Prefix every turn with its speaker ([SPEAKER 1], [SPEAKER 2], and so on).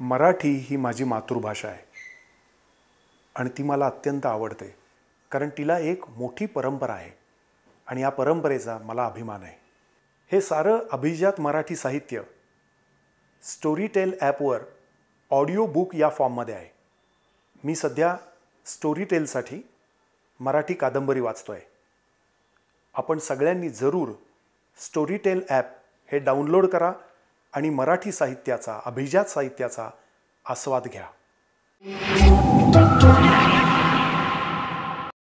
[SPEAKER 1] मराठी ही माझी मातृभाषा आहे आणि ती मला अत्यंत आवडते कारण तिला एक मोठी परंपरा आहे आणि या परंपरेचा मला अभिमान आहे हे सारं अभिजात मराठी साहित्य स्टोरीटेल ॲपवर ऑडिओ बुक या फॉर्ममध्ये आहे मी सध्या स्टोरीटेलसाठी मराठी कादंबरी वाचतो आहे आपण सगळ्यांनी जरूर स्टोरीटेल ॲप हे डाउनलोड करा आणि मराठी साहित्याचा अभिजात साहित्याचा आस्वाद घ्या